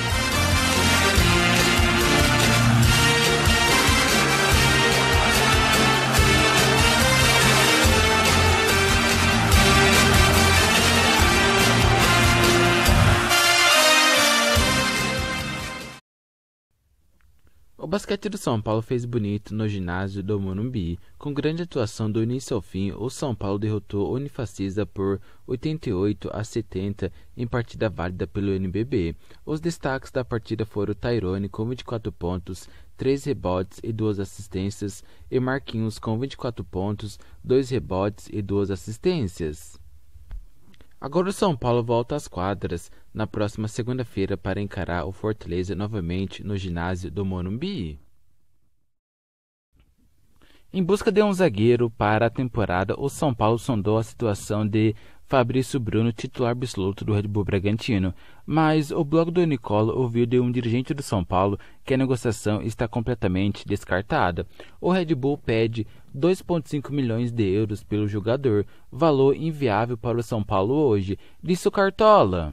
Bye. O basquete do São Paulo fez bonito no ginásio do Morumbi. Com grande atuação do início ao fim, o São Paulo derrotou o Unifacisa por 88 a 70 em partida válida pelo NBB. Os destaques da partida foram Tyrone com 24 pontos, 3 rebotes e 2 assistências, e Marquinhos com 24 pontos, 2 rebotes e 2 assistências. Agora o São Paulo volta às quadras na próxima segunda-feira para encarar o Fortaleza novamente no ginásio do Morumbi. Em busca de um zagueiro para a temporada, o São Paulo sondou a situação de Fabrício Bruno, titular absoluto do Red Bull Bragantino, mas o blog do Nicola ouviu de um dirigente do São Paulo que a negociação está completamente descartada. O Red Bull pede 2,5 milhões de euros pelo jogador, valor inviável para o São Paulo hoje. Disse o Cartola.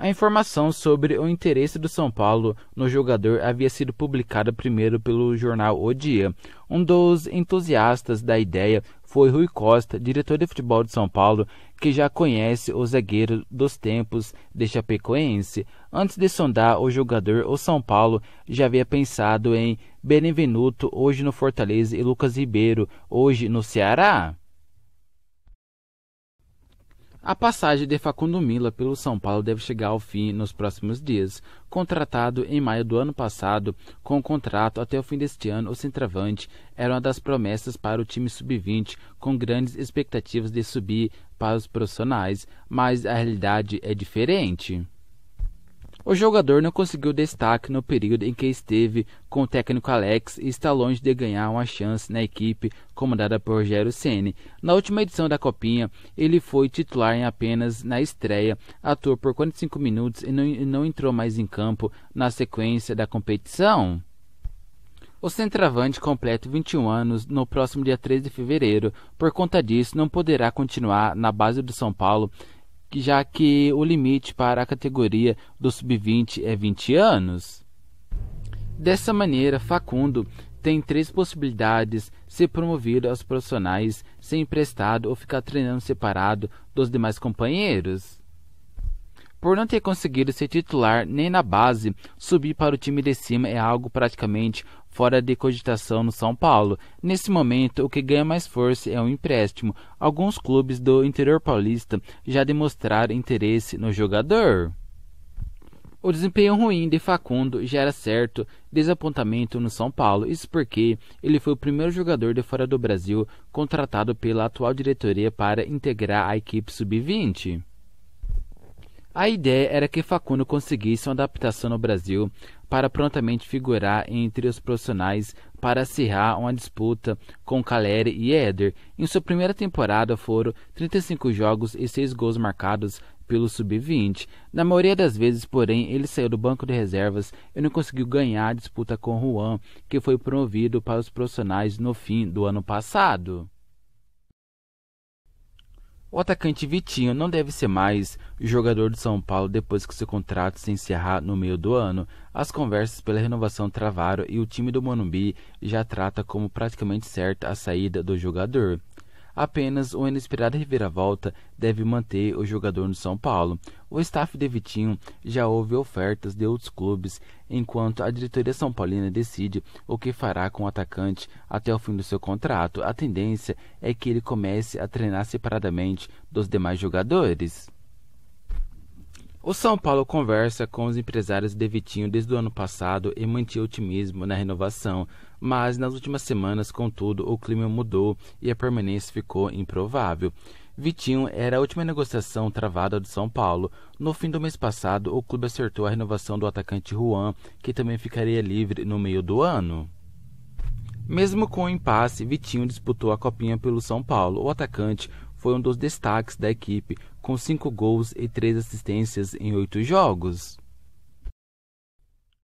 A informação sobre o interesse do São Paulo no jogador havia sido publicada primeiro pelo jornal O Dia. Um dos entusiastas da ideia foi Rui Costa, diretor de futebol de São Paulo, que já conhece o zagueiro dos tempos de Chapecoense. Antes de sondar o jogador, o São Paulo já havia pensado em Benevenuto, hoje no Fortaleza, e Lucas Ribeiro, hoje no Ceará. A passagem de Facundo Mila pelo São Paulo deve chegar ao fim nos próximos dias. Contratado em maio do ano passado, com o contrato até o fim deste ano, o centroavante era uma das promessas para o time sub-20, com grandes expectativas de subir para os profissionais, mas a realidade é diferente. O jogador não conseguiu destaque no período em que esteve com o técnico Alex e está longe de ganhar uma chance na equipe comandada por Rogério Ceni. Na última edição da Copinha, ele foi titular em apenas na estreia, atuou por 45 minutos e não, não entrou mais em campo na sequência da competição. O centroavante completa 21 anos no próximo dia 13 de fevereiro. Por conta disso, não poderá continuar na base do São Paulo já que o limite para a categoria do sub-20 é 20 anos. Dessa maneira, Facundo tem três possibilidades: ser promovido aos profissionais, ser emprestado ou ficar treinando separado dos demais companheiros. Por não ter conseguido ser titular nem na base, subir para o time de cima é algo praticamente fora de cogitação no São Paulo. Nesse momento, o que ganha mais força é um empréstimo. Alguns clubes do interior paulista já demonstraram interesse no jogador. O desempenho ruim de Facundo gera certo desapontamento no São Paulo, isso porque ele foi o primeiro jogador de fora do Brasil contratado pela atual diretoria para integrar a equipe sub-20. A ideia era que Facundo conseguisse uma adaptação no Brasil para prontamente figurar entre os profissionais para acirrar uma disputa com Caleri e Éder. Em sua primeira temporada foram 35 jogos e 6 gols marcados pelo sub-20. Na maioria das vezes, porém, ele saiu do banco de reservas e não conseguiu ganhar a disputa com Juan, que foi promovido para os profissionais no fim do ano passado. O atacante Vitinho não deve ser mais jogador do São Paulo depois que seu contrato se encerrar no meio do ano. As conversas pela renovação travaram e o time do Manumbi já trata como praticamente certa a saída do jogador. Apenas uma inesperada reviravolta deve manter o jogador no São Paulo. O staff de Vitinho já ouve ofertas de outros clubes, enquanto a diretoria são paulina decide o que fará com o atacante até o fim do seu contrato. A tendência é que ele comece a treinar separadamente dos demais jogadores. O São Paulo conversa com os empresários de Vitinho desde o ano passado e mantinha otimismo na renovação, mas nas últimas semanas, contudo, o clima mudou e a permanência ficou improvável. Vitinho era a última negociação travada do São Paulo. No fim do mês passado, o clube acertou a renovação do atacante Juan, que também ficaria livre no meio do ano. Mesmo com o impasse, Vitinho disputou a copinha pelo São Paulo. O atacante foi um dos destaques da equipe, com 5 gols e 3 assistências em 8 jogos.